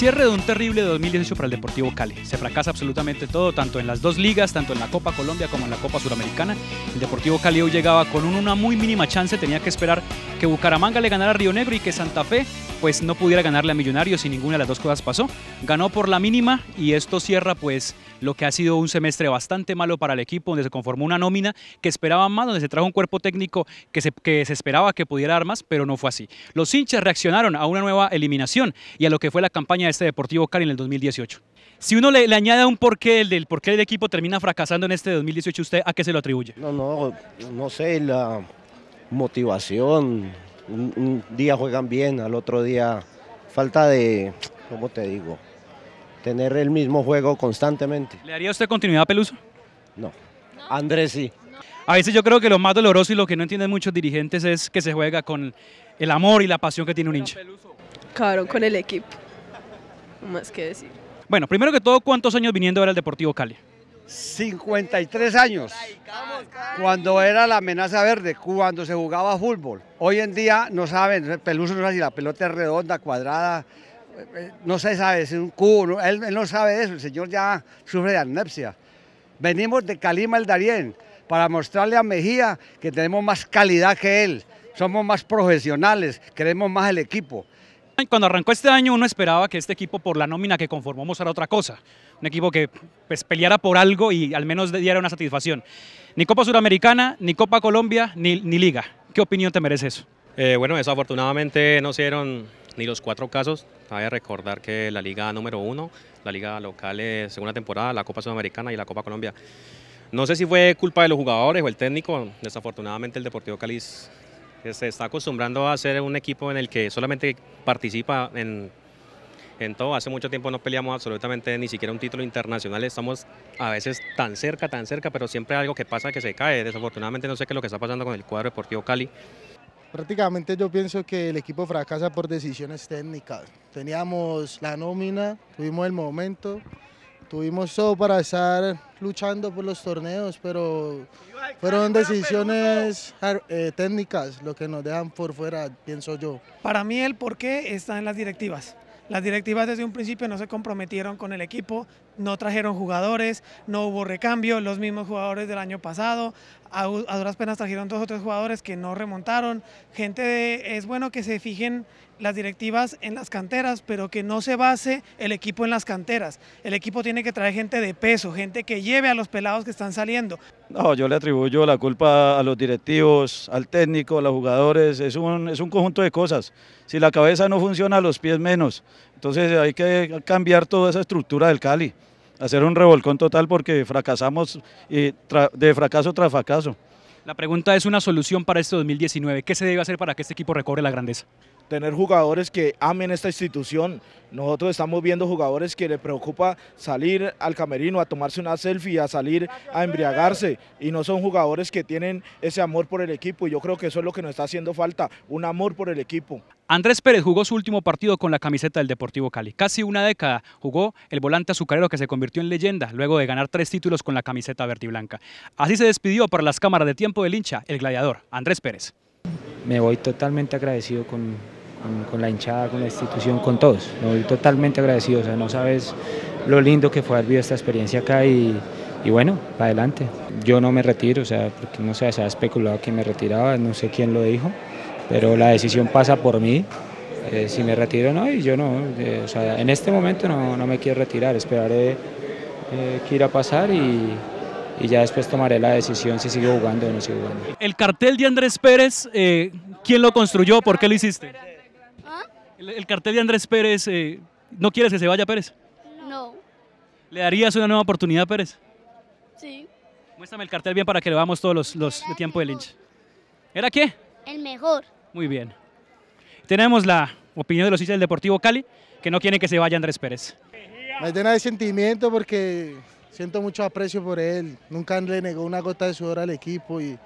cierre de un terrible 2018 para el Deportivo Cali. Se fracasa absolutamente todo, tanto en las dos ligas, tanto en la Copa Colombia como en la Copa Suramericana. El Deportivo Cali hoy llegaba con una muy mínima chance, tenía que esperar que Bucaramanga le ganara a Río Negro y que Santa Fe pues no pudiera ganarle a Millonarios y ninguna de las dos cosas pasó. Ganó por la mínima y esto cierra pues lo que ha sido un semestre bastante malo para el equipo, donde se conformó una nómina que esperaban más, donde se trajo un cuerpo técnico que se, esperaba que pudiera dar más, pero no fue así. Los hinchas reaccionaron a una nueva eliminación y a lo que fue la campaña de este Deportivo Cali en el 2018. Si uno le, añade un porqué, el del porqué el equipo termina fracasando en este 2018, ¿usted a qué se lo atribuye? No, no, no sé, la motivación, un, día juegan bien, al otro día falta de, ¿cómo te digo? Tener el mismo juego constantemente. ¿Le haría usted continuidad a Peluso? No. Andrés sí. A veces yo creo que lo más doloroso y lo que no entienden muchos dirigentes es que se juega con el amor y la pasión que tiene un hincha. Claro, con el equipo. Más que decir. Bueno, primero que todo, ¿cuántos años viniendo ahora al Deportivo Cali? 53 años, cuando era la amenaza verde, cuando se jugaba fútbol. Hoy en día no saben, Peluso no sabe si la pelota es redonda, cuadrada, eh, eh, no se sabe si es un cubo, él, no sabe eso, el señor ya sufre de anepsia. Venimos de Calima el Darién para mostrarle a Mejía que tenemos más calidad que él, somos más profesionales, queremos más el equipo. Cuando arrancó este año uno esperaba que este equipo por la nómina que conformamos era otra cosa, un equipo que pues, peleara por algo y al menos diera una satisfacción. Ni Copa Sudamericana, ni Copa Colombia, ni, Liga. ¿Qué opinión te merece eso? Eh, bueno, desafortunadamente no se dieron ni los cuatro casos. Hay que recordar que la Liga número uno, la Liga local eh, segunda temporada, la Copa Sudamericana y la Copa Colombia. No sé si fue culpa de los jugadores o el técnico, desafortunadamente el Deportivo Cali se está acostumbrando a ser un equipo en el que solamente participa en, en todo. Hace mucho tiempo no peleamos absolutamente ni siquiera un título internacional. Estamos a veces tan cerca, tan cerca, pero siempre algo que pasa que se cae. Desafortunadamente no sé qué es lo que está pasando con el cuadro deportivo Cali. Prácticamente yo pienso que el equipo fracasa por decisiones técnicas. Teníamos la nómina, tuvimos el momento, tuvimos todo para estar luchando por los torneos, pero fueron decisiones eh, técnicas lo que nos dejan por fuera, pienso yo. Para mí el porqué está en las directivas. Las directivas desde un principio no se comprometieron con el equipo, no trajeron jugadores, no hubo recambio, los mismos jugadores del año pasado, a, duras penas trajeron dos o tres jugadores que no remontaron, gente es bueno que se fijen las directivas en las canteras, pero que no se base el equipo en las canteras, el equipo tiene que traer gente de peso, gente que lleve a los pelados que están saliendo. No, yo le atribuyo la culpa a los directivos, al técnico, a los jugadores, es un, es un conjunto de cosas, si la cabeza no funciona, los pies menos, entonces hay que cambiar toda esa estructura del Cali, hacer un revolcón total porque fracasamos eh, de fracaso tras fracaso. La pregunta es una solución para este 2019. ¿Qué se debe hacer para que este equipo recobre la grandeza? tener jugadores que amen esta institución. Nosotros estamos viendo jugadores que le preocupa salir al camerino a tomarse una selfie, a salir a embriagarse y no son jugadores que tienen ese amor por el equipo y yo creo que eso es lo que nos está haciendo falta, un amor por el equipo. Andrés Pérez jugó su último partido con la camiseta del Deportivo Cali. Casi una década jugó el volante azucarero que se convirtió en leyenda luego de ganar tres títulos con la camiseta verde y blanca. Así se despidió para las cámaras de tiempo del hincha, el gladiador Andrés Pérez. Me voy totalmente agradecido con, la hinchada, con la institución, con todos. Me voy totalmente agradecido. O sea, no sabes lo lindo que fue haber vivido esta experiencia acá y, y bueno, para adelante. Yo no me retiro, o sea, porque no sé, se ha especulado que me retiraba, no sé quién lo dijo pero la decisión pasa por mí, eh, si me retiro no, y yo no, eh, o sea, en este momento no, me quiero retirar, esperaré eh, irá a pasar y, ya después tomaré la decisión si sigo jugando o no sigo jugando. El cartel de Andrés Pérez, eh, ¿quién lo construyó? ¿Por qué lo hiciste? ¿Ah? El, cartel de Andrés Pérez, ¿no quieres que se vaya Pérez? No. ¿Le darías una nueva oportunidad Pérez? Sí. Muéstrame el cartel bien para que le vamos todos los, los de tiempo de Lynch. ¿Era qué? El mejor. Muy bien. Tenemos la opinión de los hinchas del Deportivo Cali, que no quieren que se vaya Andrés Pérez. Me llena de sentimiento porque siento mucho aprecio por él. Nunca le negó una gota de sudor al equipo y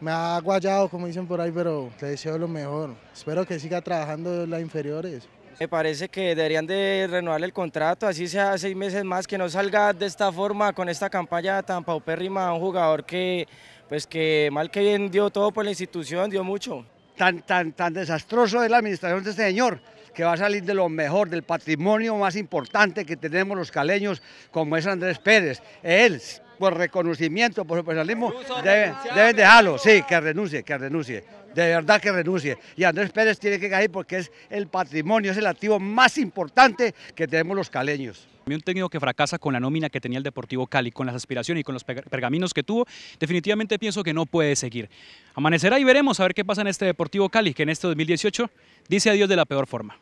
me ha guayado, como dicen por ahí, pero le deseo lo mejor. Espero que siga trabajando en las inferiores. Me parece que deberían de renovar el contrato, así sea seis meses más, que no salga de esta forma con esta campaña tan paupérrima un jugador que, pues que mal que bien dio todo por la institución, dio mucho tan, tan, desastroso es la administración de este señor que va a salir de lo mejor, del patrimonio más importante que tenemos los caleños, como es Andrés Pérez. Él, por reconocimiento, por profesionalismo, deben, deben dejarlo, sí, que renuncie, que renuncie, de verdad que renuncie. Y Andrés Pérez tiene que caer porque es el patrimonio, es el activo más importante que tenemos los caleños. Un técnico que fracasa con la nómina que tenía el Deportivo Cali, con las aspiraciones y con los pergaminos que tuvo, definitivamente pienso que no puede seguir. Amanecerá y veremos a ver qué pasa en este Deportivo Cali, que en este 2018 dice adiós de la peor forma.